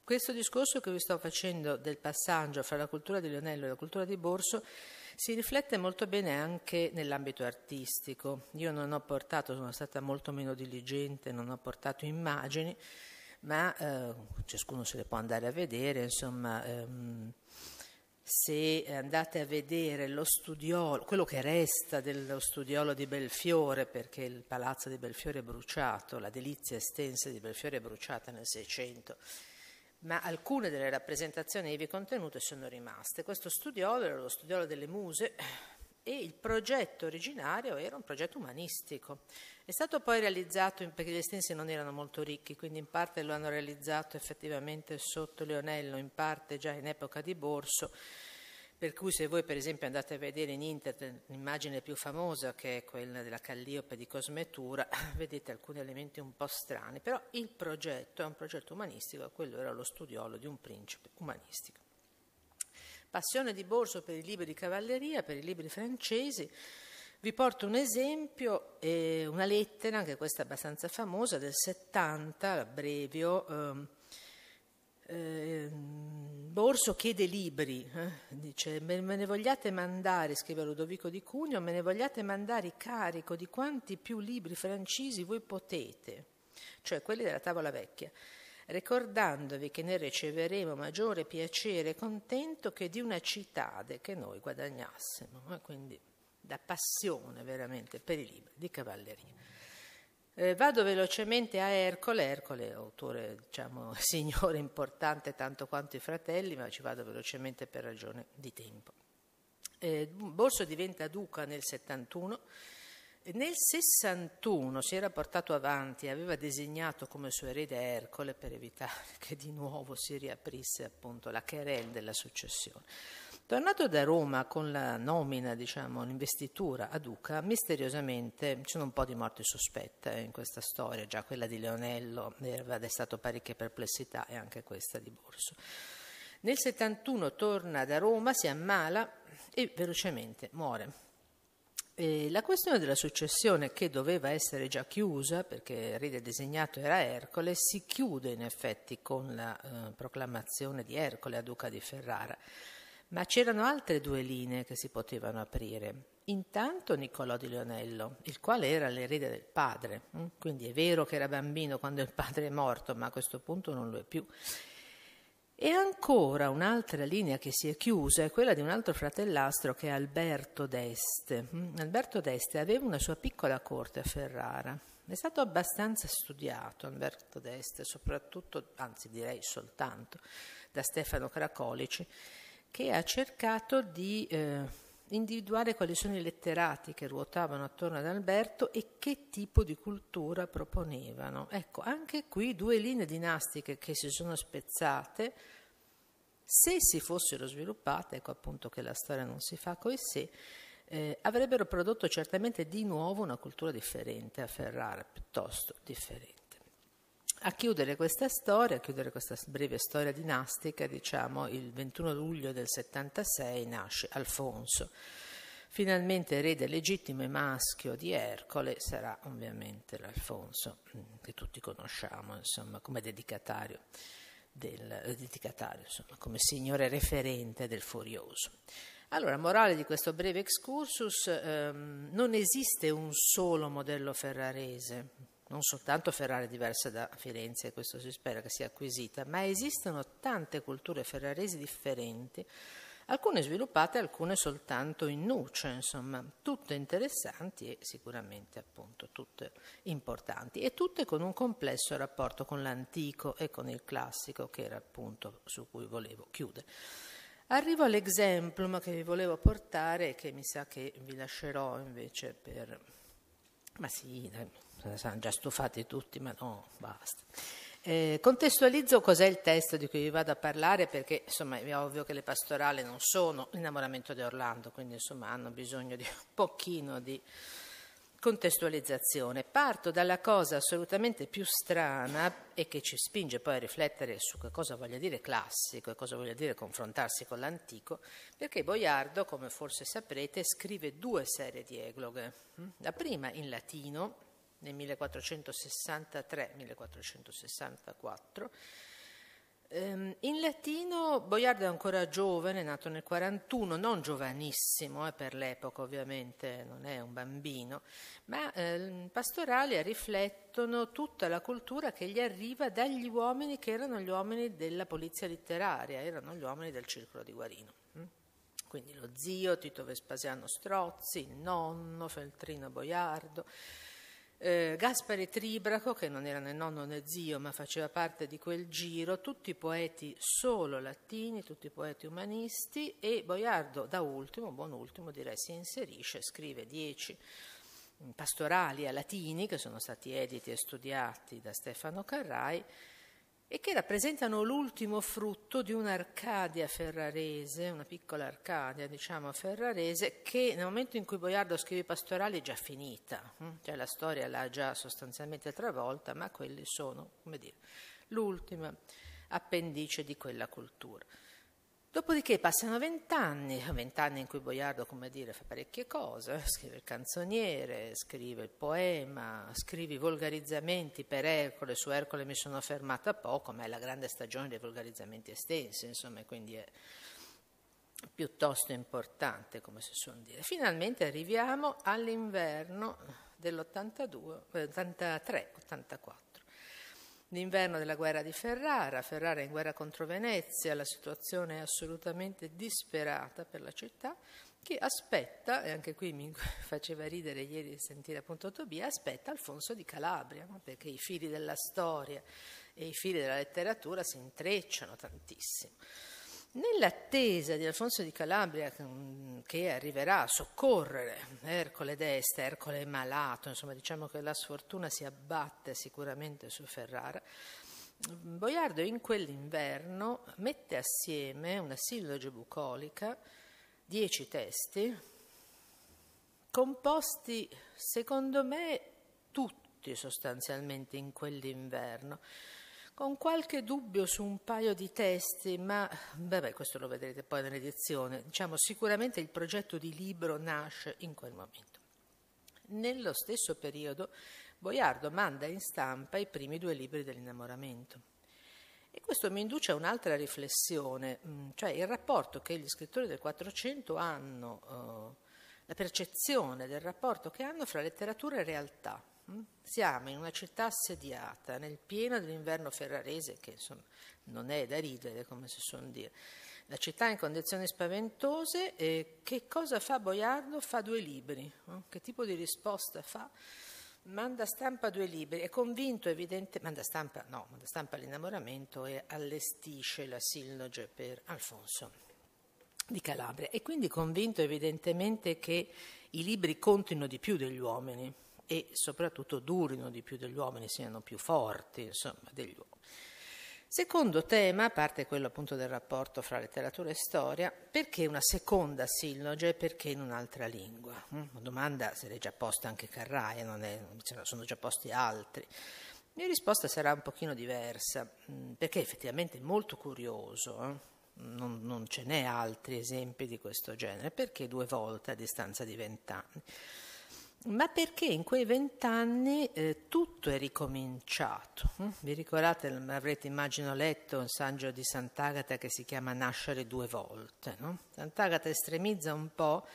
Speaker 1: Questo discorso che vi sto facendo del passaggio fra la cultura di Lionello e la cultura di Borso si riflette molto bene anche nell'ambito artistico. Io non ho portato, sono stata molto meno diligente, non ho portato immagini, ma eh, ciascuno se le può andare a vedere, insomma, ehm, se eh, andate a vedere lo studiolo, quello che resta dello studiolo di Belfiore, perché il palazzo di Belfiore è bruciato, la delizia estensa di Belfiore è bruciata nel Seicento, ma alcune delle rappresentazioni ivi contenute sono rimaste. Questo studiolo era lo studiolo delle muse, e il progetto originario era un progetto umanistico. È stato poi realizzato, perché gli estensi non erano molto ricchi, quindi in parte lo hanno realizzato effettivamente sotto Leonello, in parte già in epoca di Borso, per cui se voi per esempio andate a vedere in internet l'immagine più famosa che è quella della Calliope di Cosmetura, vedete alcuni elementi un po' strani, però il progetto è un progetto umanistico, quello era lo studiolo di un principe umanistico. Passione di Borso per i libri di cavalleria, per i libri francesi. Vi porto un esempio, eh, una lettera, anche questa abbastanza famosa, del 70, l'abbrevio. Ehm, eh, Borso chiede libri, eh? dice me, me, ne vogliate mandare, scrive Ludovico di Cugno, me ne vogliate mandare carico di quanti più libri francesi voi potete, cioè quelli della tavola vecchia ricordandovi che ne riceveremo maggiore piacere e contento che di una citade che noi guadagnassimo. Eh, quindi da passione veramente per i libri di cavalleria. Eh, vado velocemente a Ercole, Ercole autore, diciamo, signore importante tanto quanto i fratelli, ma ci vado velocemente per ragione di tempo. Eh, Borso diventa duca nel 71 nel 61 si era portato avanti, aveva designato come suo erede Ercole per evitare che di nuovo si riaprisse appunto la querel della successione. Tornato da Roma con la nomina, diciamo, l'investitura a Duca, misteriosamente ci sono un po' di morti sospette eh, in questa storia, già quella di Leonello aveva destato parecchie perplessità e anche questa di Borso. Nel 71 torna da Roma, si ammala e velocemente muore. E la questione della successione, che doveva essere già chiusa, perché il Ride designato era Ercole, si chiude in effetti con la eh, proclamazione di Ercole a Duca di Ferrara. Ma c'erano altre due linee che si potevano aprire. Intanto Niccolò di Leonello, il quale era l'erede del padre, mm? quindi è vero che era bambino quando il padre è morto, ma a questo punto non lo è più. E ancora un'altra linea che si è chiusa è quella di un altro fratellastro che è Alberto d'Este. Mm, Alberto d'Este aveva una sua piccola corte a Ferrara. È stato abbastanza studiato Alberto d'Este, soprattutto, anzi direi soltanto, da Stefano Cracolici, che ha cercato di... Eh, individuare quali sono i letterati che ruotavano attorno ad Alberto e che tipo di cultura proponevano. Ecco, anche qui due linee dinastiche che si sono spezzate, se si fossero sviluppate, ecco appunto che la storia non si fa coi sé, eh, avrebbero prodotto certamente di nuovo una cultura differente a Ferrara, piuttosto differente. A chiudere questa storia, a chiudere questa breve storia dinastica, diciamo, il 21 luglio del 76 nasce Alfonso. Finalmente erede legittimo e maschio di Ercole sarà ovviamente l'Alfonso, mm, che tutti conosciamo, insomma, come dedicatario, del, dedicatario insomma, come signore referente del Furioso. Allora, morale di questo breve excursus, ehm, non esiste un solo modello ferrarese, non soltanto Ferrara è diversa da Firenze, questo si spera che sia acquisita, ma esistono tante culture ferraresi differenti, alcune sviluppate, alcune soltanto in nuce, insomma, tutte interessanti e sicuramente appunto tutte importanti e tutte con un complesso rapporto con l'antico e con il classico che era appunto su cui volevo chiudere. Arrivo all'exemplum che vi volevo portare e che mi sa che vi lascerò invece per... Ma sì, dai ne saranno già stufati tutti, ma no, basta. Eh, contestualizzo cos'è il testo di cui vi vado a parlare perché insomma è ovvio che le pastorali non sono l'innamoramento di Orlando, quindi insomma hanno bisogno di un pochino di contestualizzazione. Parto dalla cosa assolutamente più strana e che ci spinge poi a riflettere su che cosa voglia dire classico e cosa voglia dire confrontarsi con l'antico, perché Boiardo, come forse saprete, scrive due serie di egloghe. La prima in latino nel 1463-1464. Ehm, in latino Boiardo è ancora giovane, nato nel 41, non giovanissimo eh, per l'epoca ovviamente, non è un bambino, ma eh, pastorali riflettono tutta la cultura che gli arriva dagli uomini che erano gli uomini della polizia letteraria, erano gli uomini del circolo di Guarino. Mm. Quindi lo zio Tito Vespasiano Strozzi, il nonno Feltrino Boiardo eh, Gaspare Tribraco, che non era né nonno né zio, ma faceva parte di quel giro, tutti poeti solo latini, tutti poeti umanisti e Boiardo, da ultimo, buon ultimo direi, si inserisce, scrive dieci pastorali a latini che sono stati editi e studiati da Stefano Carrai e che rappresentano l'ultimo frutto di un'Arcadia ferrarese, una piccola Arcadia, diciamo, ferrarese, che nel momento in cui Boiardo scrive pastorali è già finita, mm? cioè la storia l'ha già sostanzialmente travolta, ma quelli sono, come dire, l'ultima appendice di quella cultura. Dopodiché passano vent'anni, vent'anni in cui Boiardo, come dire, fa parecchie cose, scrive il canzoniere, scrive il poema, scrive i volgarizzamenti per Ercole, su Ercole mi sono fermata poco, ma è la grande stagione dei volgarizzamenti estensi, insomma, quindi è piuttosto importante, come si suol dire. Finalmente arriviamo all'inverno dell'82, 83, 84. L'inverno della guerra di Ferrara, Ferrara in guerra contro Venezia, la situazione è assolutamente disperata per la città, che aspetta, e anche qui mi faceva ridere ieri sentire appunto Tobia, aspetta Alfonso di Calabria, no? perché i fili della storia e i fili della letteratura si intrecciano tantissimo. Nell'attesa di Alfonso di Calabria, mm, che arriverà a soccorrere Ercole d'Este, Ercole malato, insomma diciamo che la sfortuna si abbatte sicuramente su Ferrara, mm, Boiardo in quell'inverno mette assieme una silloge bucolica, dieci testi, composti secondo me tutti sostanzialmente in quell'inverno con qualche dubbio su un paio di testi, ma vabbè, questo lo vedrete poi nell'edizione. Diciamo, sicuramente il progetto di libro nasce in quel momento. Nello stesso periodo Boiardo manda in stampa i primi due libri dell'innamoramento. E questo mi induce a un'altra riflessione, mm, cioè il rapporto che gli scrittori del Quattrocento hanno, eh, la percezione del rapporto che hanno fra letteratura e realtà. Mm? Siamo in una città assediata, nel pieno dell'inverno ferrarese, che insomma non è da ridere, come si suol dire. La città è in condizioni spaventose, eh, che cosa fa Boiardo? Fa due libri. Mm? Che tipo di risposta fa? Manda stampa due libri, è convinto evidente, manda stampa, no, manda stampa l'innamoramento e allestisce la silloge per Alfonso di Calabria. È quindi convinto evidentemente che i libri contino di più degli uomini, e soprattutto durino di più degli uomini, siano più forti, insomma, degli uomini. Secondo tema, a parte quello appunto del rapporto fra letteratura e storia, perché una seconda silloge e perché in un'altra lingua? Mm, una domanda se l'è già posta anche Carraia, non è, ce ne sono già posti altri. La mia risposta sarà un pochino diversa, mm, perché effettivamente è molto curioso, eh. non, non ce n'è altri esempi di questo genere, perché due volte a distanza di vent'anni ma perché in quei vent'anni eh, tutto è ricominciato. Hm? Vi ricordate, avrete immagino letto un saggio di Sant'Agata che si chiama Nascere due volte. No? Sant'Agata estremizza un po',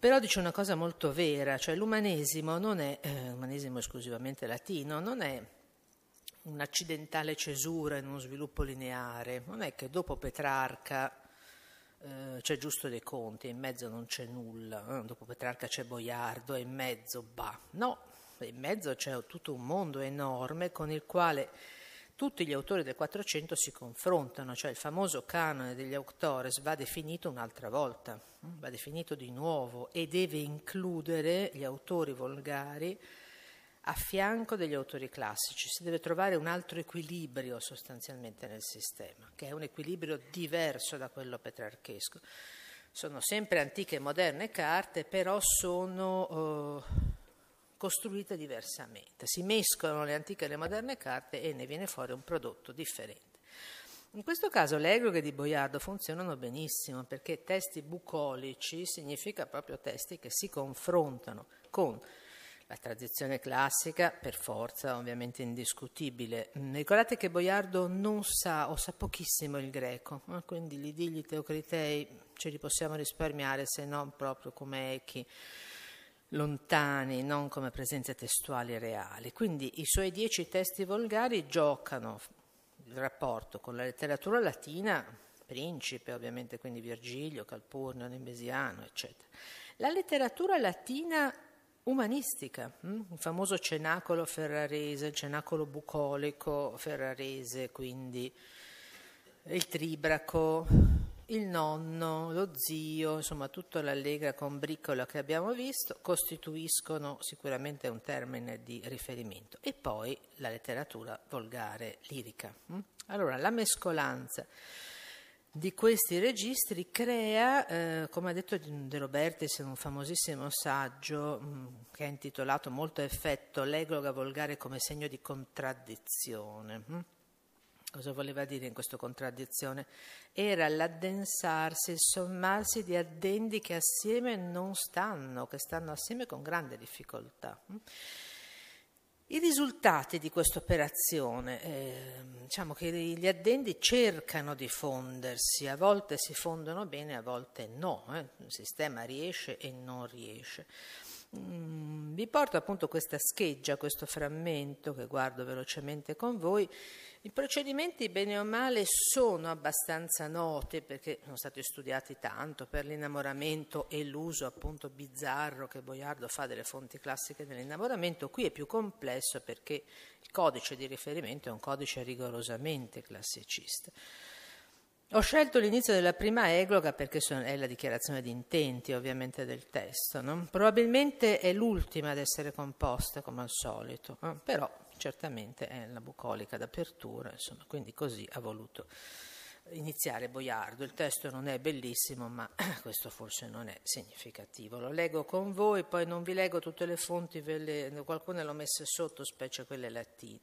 Speaker 1: però dice una cosa molto vera, cioè l'umanesimo non è, eh, umanesimo esclusivamente latino, non è un'accidentale cesura in uno sviluppo lineare, non è che dopo Petrarca eh, c'è Giusto dei Conti in mezzo non c'è nulla, eh, dopo Petrarca c'è Boiardo in mezzo, bah, no, in mezzo c'è tutto un mondo enorme con il quale tutti gli autori del Quattrocento si confrontano, cioè il famoso canone degli autores va definito un'altra volta, mm, va definito di nuovo e deve includere gli autori volgari a fianco degli autori classici, si deve trovare un altro equilibrio sostanzialmente nel sistema, che è un equilibrio diverso da quello petrarchesco. Sono sempre antiche e moderne carte, però sono eh, costruite diversamente. Si mescolano le antiche e le moderne carte e ne viene fuori un prodotto differente. In questo caso le egreghe di Boiardo funzionano benissimo perché testi bucolici significa proprio testi che si confrontano con la tradizione classica, per forza, ovviamente indiscutibile. Ricordate che Boiardo non sa o sa pochissimo il greco, eh? quindi gli digli teocritei ce li possiamo risparmiare se non proprio come echi lontani, non come presenze testuali reali. Quindi i suoi dieci testi volgari giocano il rapporto con la letteratura latina, Principe ovviamente, quindi Virgilio, Calpurnio, Nemesiano, eccetera. La letteratura latina umanistica, mm? il famoso cenacolo ferrarese, il cenacolo bucolico ferrarese, quindi il tribraco, il nonno, lo zio, insomma tutta l'allegra combricola che abbiamo visto, costituiscono sicuramente un termine di riferimento. E poi la letteratura volgare lirica. Mm? Allora, la mescolanza di questi registri crea, eh, come ha detto De Robertis in un famosissimo saggio mh, mm, che è intitolato Molto effetto, l'egloga volgare come segno di contraddizione. Mh? Mm? Cosa voleva dire in questa contraddizione? Era l'addensarsi, il sommarsi di addendi che assieme non stanno, che stanno assieme con grande difficoltà. Mh? Mm? I risultati di questa operazione, eh, diciamo che gli addendi cercano di fondersi, a volte si fondono bene, a volte no, eh. il sistema riesce e non riesce. Mm, vi porto appunto questa scheggia, questo frammento che guardo velocemente con voi. I procedimenti, bene o male, sono abbastanza noti perché sono stati studiati tanto per l'innamoramento e l'uso appunto bizzarro che Boiardo fa delle fonti classiche dell'innamoramento. Qui è più complesso perché il codice di riferimento è un codice rigorosamente classicista. Ho scelto l'inizio della prima egloga perché è la dichiarazione di intenti ovviamente del testo, no? probabilmente è l'ultima ad essere composta come al solito, eh? però certamente è la bucolica d'apertura, insomma, quindi così ha voluto iniziare Boiardo. Il testo non è bellissimo, ma questo forse non è significativo. Lo leggo con voi, poi non vi leggo tutte le fonti, le... qualcune le ho messe sotto, specie quelle latine.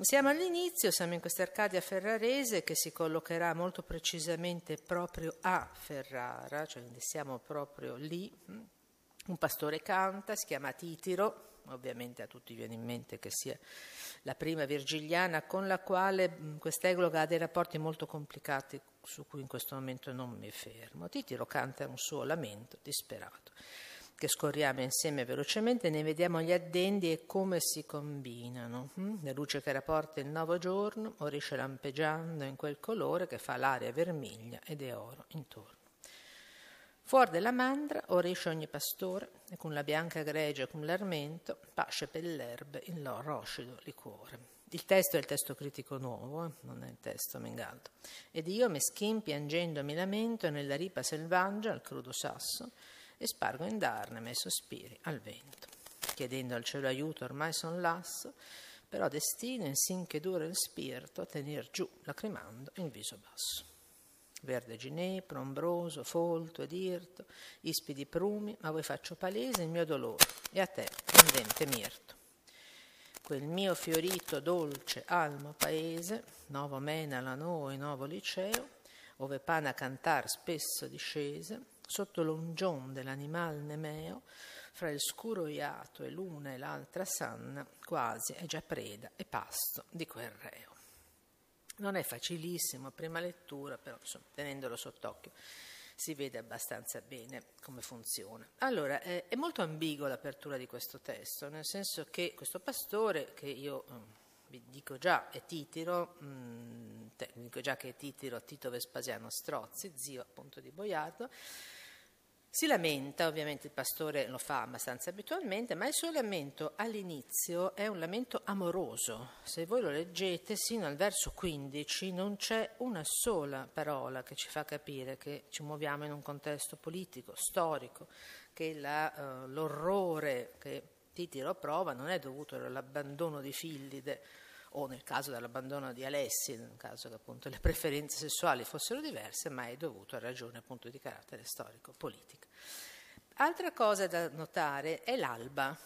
Speaker 1: Siamo all'inizio, siamo in questa Arcadia ferrarese che si collocherà molto precisamente proprio a Ferrara, cioè siamo proprio lì. Un pastore canta, si chiama Titiro, ovviamente a tutti viene in mente che sia la prima virgiliana con la quale quest'egloga ha dei rapporti molto complicati su cui in questo momento non mi fermo. Titiro canta un suo lamento disperato che scorriamo insieme velocemente, ne vediamo gli addendi e come si combinano. Mm? La luce che rapporta il nuovo giorno morisce lampeggiando in quel colore che fa l'aria vermiglia ed è oro intorno. Fuori della mandra orisce ogni pastore, e con la bianca gregia e con l'armento pasce per l'erbe in lo roscido liquore. Il testo è il testo critico nuovo, eh? non è il testo Mengaldo. Ed io meschin piangendo mi lamento nella ripa selvaggia al crudo sasso, e spargo in Darneme i sospiri al vento. Chiedendo al cielo aiuto ormai son lasso, però destino insin che dura il spirito, tenir giù, lacrimando, il viso basso. Verde ginepro, ombroso, folto ed irto, ispidi prumi, a voi faccio palese il mio dolore, e a te, invente mirto quel mio fiorito dolce almo paese, novo mena la nuovo liceo, ove pana cantar spesso discese, Sotto l'ongion dell'animal nemeo, fra il scuro iato e l'una e l'altra sanna, quasi è già preda e pasto di quel reo. Non è facilissimo a prima lettura, però insomma, tenendolo sott'occhio si vede abbastanza bene come funziona. Allora, eh, è molto ambigua l'apertura di questo testo, nel senso che questo pastore, che io mm, vi dico già è Titiro, mh, mm, te, dico già che è Titiro Tito Vespasiano Strozzi, zio appunto di Boiardo, si lamenta, ovviamente il pastore lo fa abbastanza abitualmente, ma il suo lamento all'inizio è un lamento amoroso. Se voi lo leggete sino al verso 15 non c'è una sola parola che ci fa capire che ci muoviamo in un contesto politico, storico, che la, uh, l'orrore che Titiro prova non è dovuto all'abbandono di Fillide o nel caso dell'abbandono di Alessi, nel caso che appunto le preferenze sessuali fossero diverse, ma è dovuto a ragioni appunto di carattere storico-politico. Altra cosa da notare è l'alba.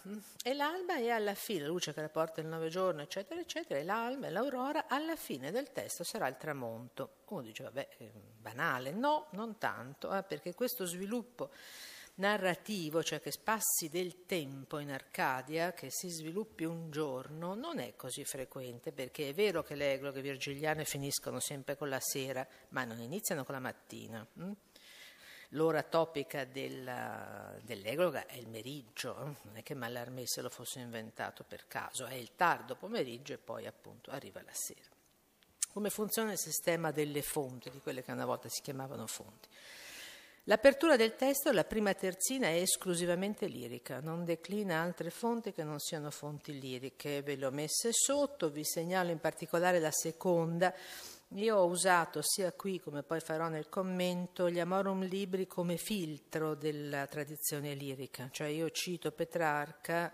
Speaker 1: E l'alba è alla fine, la luce che la porta il nove giorno, eccetera, eccetera, e l'alba e l'aurora alla fine del testo sarà il tramonto. Uno dice, vabbè, è eh, banale. No, non tanto, eh, perché questo sviluppo narrativo, cioè che spassi del tempo in Arcadia, che si sviluppi un giorno, non è così frequente, perché è vero che le egloghe virgiliane finiscono sempre con la sera, ma non iniziano con la mattina. Hm? L'ora topica della, dell'egloga è il meriggio, hm? non è che Mallarmé se lo fosse inventato per caso, è il tardo pomeriggio e poi appunto arriva la sera. Come funziona il sistema delle fonti, di quelle che una volta si chiamavano fonti? L'apertura del testo, la prima terzina, è esclusivamente lirica, non declina altre fonti che non siano fonti liriche, ve le ho messe sotto, vi segnalo in particolare la seconda. Io ho usato sia qui come poi farò nel commento gli Amorum Libri come filtro della tradizione lirica, cioè io cito Petrarca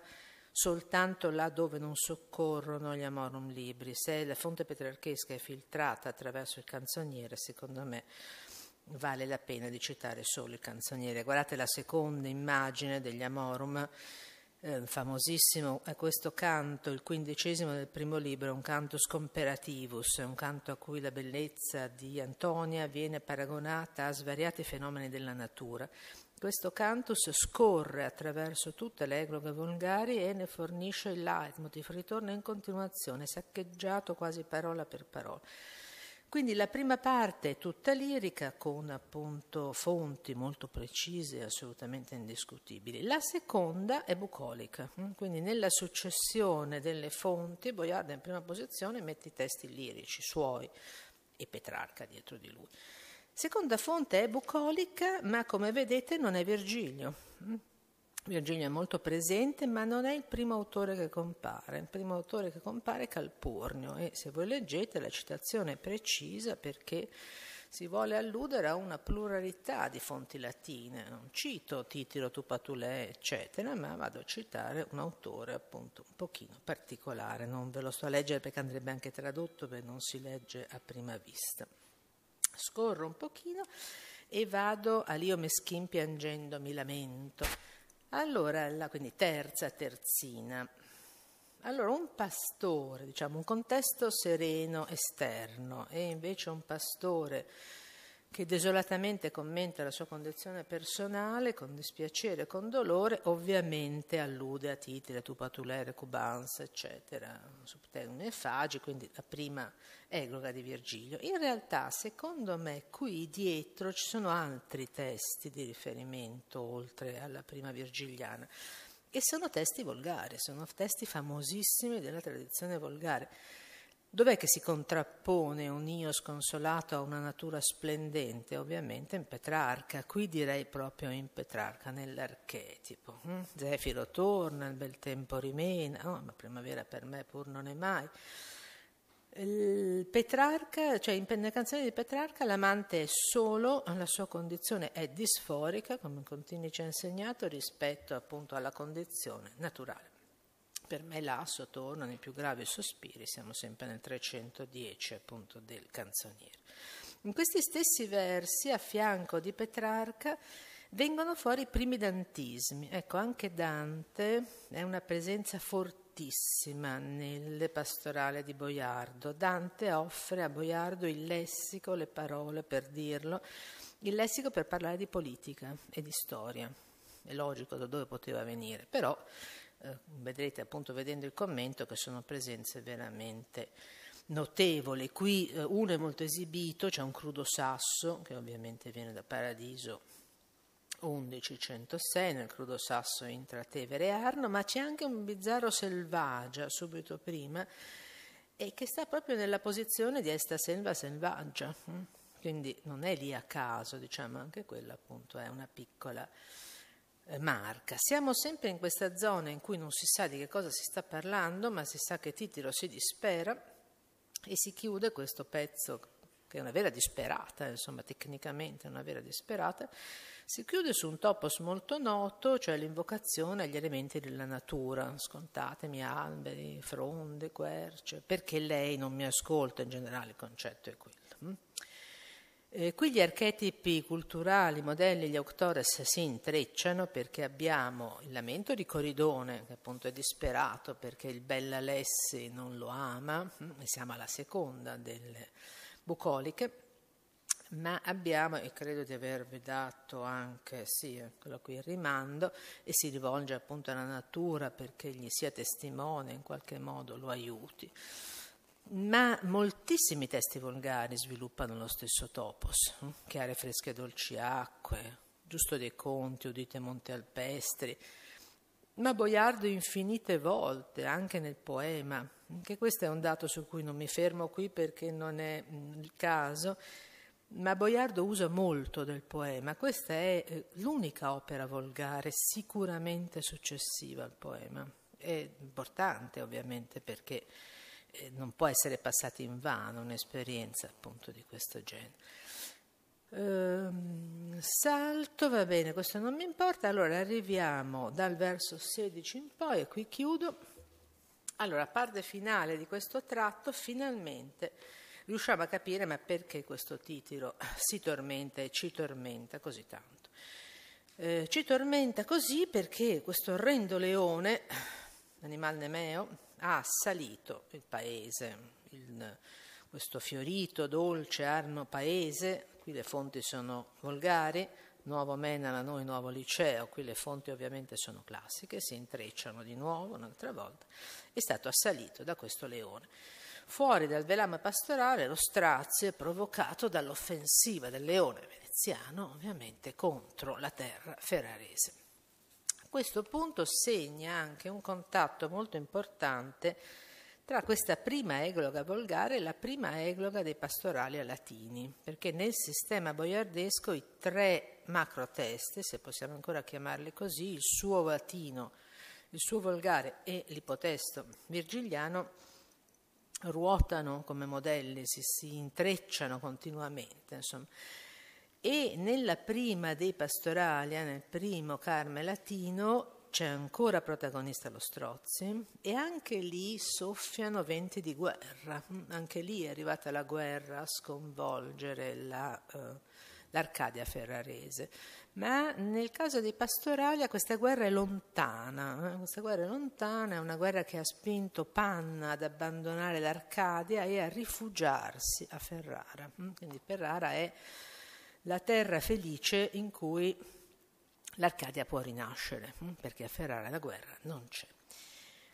Speaker 1: soltanto là dove non soccorrono gli Amorum Libri, se la fonte petrarchesca è filtrata attraverso il canzoniere, secondo me vale la pena di citare solo il canzoniere. Guardate la seconda immagine degli Amorum, eh, famosissimo, è questo canto, il quindicesimo del primo libro, un canto scomperativus, un canto a cui la bellezza di Antonia viene paragonata a svariati fenomeni della natura. Questo cantus scorre attraverso tutte le egloghe volgari e ne fornisce il leitmotiv, ritorna in continuazione, saccheggiato quasi parola per parola. Quindi la prima parte è tutta lirica con appunto fonti molto precise e assolutamente indiscutibili. La seconda è bucolica, mm? quindi nella successione delle fonti Boiarda in prima posizione mette i testi lirici suoi e Petrarca dietro di lui. Seconda fonte è bucolica, ma come vedete non è Virgilio mm? Virginia è molto presente, ma non è il primo autore che compare. Il primo autore che compare è Calpurnio e se voi leggete la citazione è precisa perché si vuole alludere a una pluralità di fonti latine. Non cito Titiro, Tupatulè, eccetera, ma vado a citare un autore appunto un pochino particolare. Non ve lo sto a leggere perché andrebbe anche tradotto perché non si legge a prima vista. Scorro un pochino e vado a Lio Meschin piangendo, mi lamento allora, la, quindi terza, terzina. Allora, un pastore, diciamo, un contesto sereno esterno e invece un pastore che desolatamente commenta la sua condizione personale con dispiacere, con dolore, ovviamente allude a Titile, Tupatulere, Cubans, eccetera, Subtegni Fagi, quindi la prima egloga di Virgilio. In realtà, secondo me, qui dietro ci sono altri testi di riferimento oltre alla prima virgiliana. E sono testi volgari, sono testi famosissimi della tradizione volgare. Dov'è che si contrappone un io sconsolato a una natura splendente? Ovviamente in Petrarca, qui direi proprio in Petrarca, nell'archetipo. Mm? Zefiro torna, il bel tempo rimena, oh, ma primavera per me pur non è mai. Petrarca, cioè in, nelle canzoni di Petrarca l'amante è solo, la sua condizione è disforica, come Contini ci ha insegnato, rispetto appunto alla condizione naturale per me là sottorno nei più gravi sospiri, siamo sempre nel 310 appunto del canzoniere. In questi stessi versi, a fianco di Petrarca, vengono fuori i primi dantismi. Ecco, anche Dante è una presenza fortissima nelle pastorale di Boiardo. Dante offre a Boiardo il lessico, le parole per dirlo, il lessico per parlare di politica e di storia. È logico da dove poteva venire, però eh, vedrete appunto vedendo il commento che sono presenze veramente notevoli. Qui eh, uno è molto esibito, c'è un crudo sasso che ovviamente viene da Paradiso 1106 nel crudo sasso intra Tevere e Arno, ma c'è anche un bizzarro selvaggia subito prima e che sta proprio nella posizione di esta selva selvaggia. Mm? Quindi non è lì a caso, diciamo, anche quella appunto è una piccola eh, Marca. Siamo sempre in questa zona in cui non si sa di che cosa si sta parlando, ma si sa che titolo si dispera e si chiude questo pezzo che è una vera disperata, insomma tecnicamente una vera disperata, si chiude su un topos molto noto, cioè l'invocazione agli elementi della natura, scontatemi alberi, fronde, querce, perché lei non mi ascolta, in generale il concetto è quello. Mm? Eh, qui gli archetipi culturali, modelli, gli autores si intrecciano perché abbiamo il lamento di Coridone, che appunto è disperato perché il bella Lessi non lo ama, mm, e siamo alla seconda delle bucoliche, ma abbiamo, e credo di avervi dato anche, sì, quello qui il rimando, e si rivolge appunto alla natura perché gli sia testimone, in qualche modo lo aiuti ma moltissimi testi volgari sviluppano lo stesso topos, hm? chiare fresche dolci acque, giusto dei conti, udite monte alpestri, ma Boiardo infinite volte, anche nel poema, anche hm? questo è un dato su cui non mi fermo qui perché non è hm, il caso, ma Boiardo usa molto del poema, questa è eh, l'unica opera volgare sicuramente successiva al poema, è importante ovviamente perché eh, non può essere passata in vano un'esperienza appunto di questo genere. Ehm, salto, va bene, questo non mi importa, allora arriviamo dal verso 16 in poi e qui chiudo. Allora, parte finale di questo tratto, finalmente riusciamo a capire ma perché questo titolo si tormenta e ci tormenta così tanto. Eh, ci tormenta così perché questo orrendo leone l'animale Nemeo, ha assalito il paese, il, questo fiorito, dolce, arno paese, qui le fonti sono volgari, Nuovo Menala, noi Nuovo Liceo, qui le fonti ovviamente sono classiche, si intrecciano di nuovo un'altra volta, è stato assalito da questo leone. Fuori dal velame pastorale lo strazio è provocato dall'offensiva del leone veneziano, ovviamente contro la terra ferrarese questo punto segna anche un contatto molto importante tra questa prima egloga volgare e la prima egloga dei pastorali a latini, perché nel sistema boiardesco i tre macroteste, se possiamo ancora chiamarli così, il suo latino, il suo volgare e l'ipotesto virgiliano, ruotano come modelli, si, si intrecciano continuamente. Insomma e nella prima dei Pastoralia, eh, nel primo Carme Latino, c'è ancora protagonista lo Strozzi e anche lì soffiano venti di guerra, mm, anche lì è arrivata la guerra a sconvolgere la, eh, l'Arcadia ferrarese, ma nel caso dei Pastoralia questa guerra è lontana, eh? questa guerra è lontana, è una guerra che ha spinto Panna ad abbandonare l'Arcadia e a rifugiarsi a Ferrara, mm, quindi Ferrara è la terra felice in cui l'Arcadia può rinascere, hm? perché a Ferrara la guerra non c'è.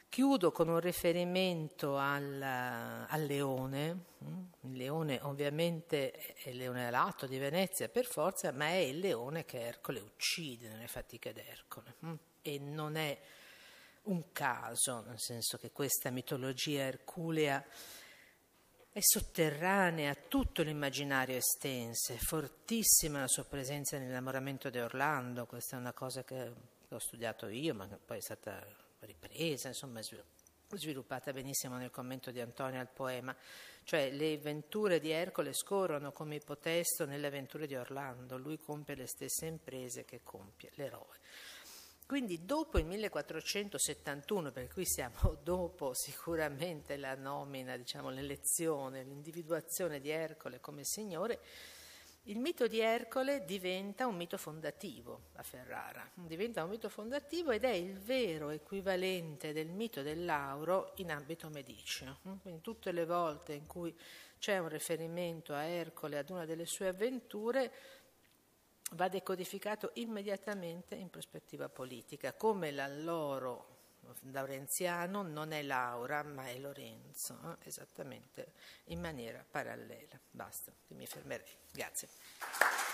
Speaker 1: Chiudo con un riferimento al, al leone, hm? il leone ovviamente è il leone alato di Venezia per forza, ma è il leone che Ercole uccide nelle fatiche d'Ercole hm? e non è un caso, nel senso che questa mitologia erculea è sotterranea a tutto l'immaginario estense, fortissima la sua presenza nell'innamoramento di Orlando, questa è una cosa che ho studiato io, ma che poi è stata ripresa, insomma sviluppata benissimo nel commento di Antonio al poema, cioè le avventure di Ercole scorrono come ipotesto nelle avventure di Orlando, lui compie le stesse imprese che compie l'eroe. Quindi dopo il 1471, per cui siamo dopo sicuramente la nomina, diciamo, l'elezione, l'individuazione di Ercole come signore, il mito di Ercole diventa un mito fondativo a Ferrara, diventa un mito fondativo ed è il vero equivalente del mito del Lauro in ambito mediceo. Quindi tutte le volte in cui c'è un riferimento a Ercole, ad una delle sue avventure, va decodificato immediatamente in prospettiva politica, come l'alloro laurenziano non è Laura ma è Lorenzo, eh? esattamente in maniera parallela. Basta, mi fermerei. Grazie.